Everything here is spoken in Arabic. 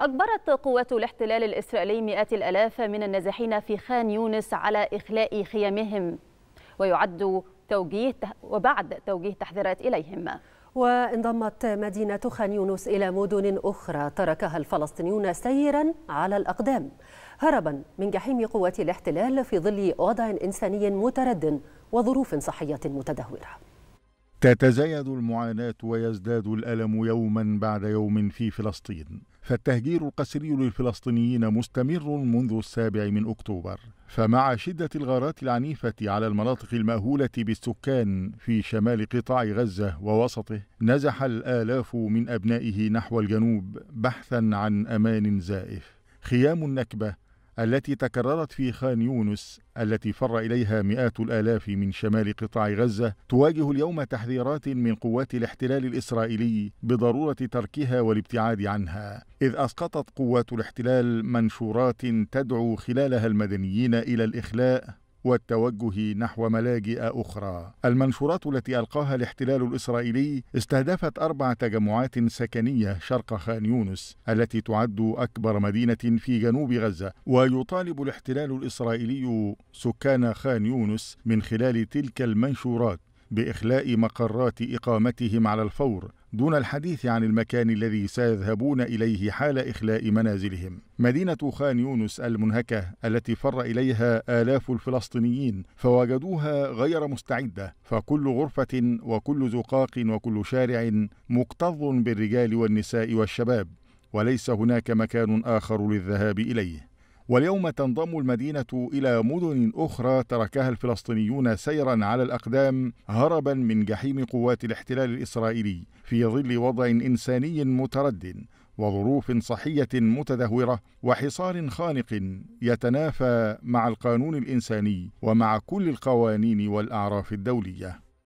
أجبرت قوات الاحتلال الإسرائيلي مئات الألاف من النازحين في خان يونس على إخلاء خيامهم ويعد توجيه وبعد توجيه تحذيرات إليهم وانضمت مدينة خان يونس إلى مدن أخرى تركها الفلسطينيون سيرا على الأقدام هربا من جحيم قوات الاحتلال في ظل وضع إنساني متردد وظروف صحية متدهورة تتزايد المعاناة ويزداد الألم يوما بعد يوم في فلسطين فالتهجير القسري للفلسطينيين مستمر منذ السابع من أكتوبر فمع شدة الغارات العنيفة على المناطق المأهولة بالسكان في شمال قطاع غزة ووسطه نزح الآلاف من أبنائه نحو الجنوب بحثا عن أمان زائف خيام النكبة التي تكررت في خان يونس التي فر اليها مئات الالاف من شمال قطاع غزه تواجه اليوم تحذيرات من قوات الاحتلال الاسرائيلي بضروره تركها والابتعاد عنها اذ اسقطت قوات الاحتلال منشورات تدعو خلالها المدنيين الى الاخلاء والتوجه نحو ملاجئ أخرى. المنشورات التي ألقاها الاحتلال الإسرائيلي استهدفت أربع تجمعات سكنية شرق خان يونس التي تعد أكبر مدينة في جنوب غزة ويطالب الاحتلال الإسرائيلي سكان خان يونس من خلال تلك المنشورات باخلاء مقرات اقامتهم على الفور دون الحديث عن المكان الذي سيذهبون اليه حال اخلاء منازلهم. مدينه خان يونس المنهكه التي فر اليها الاف الفلسطينيين فوجدوها غير مستعده، فكل غرفه وكل زقاق وكل شارع مكتظ بالرجال والنساء والشباب، وليس هناك مكان اخر للذهاب اليه. واليوم تنضم المدينة إلى مدن أخرى تركها الفلسطينيون سيرا على الأقدام هربا من جحيم قوات الاحتلال الإسرائيلي في ظل وضع إنساني متردد وظروف صحية متدهورة وحصار خانق يتنافى مع القانون الإنساني ومع كل القوانين والأعراف الدولية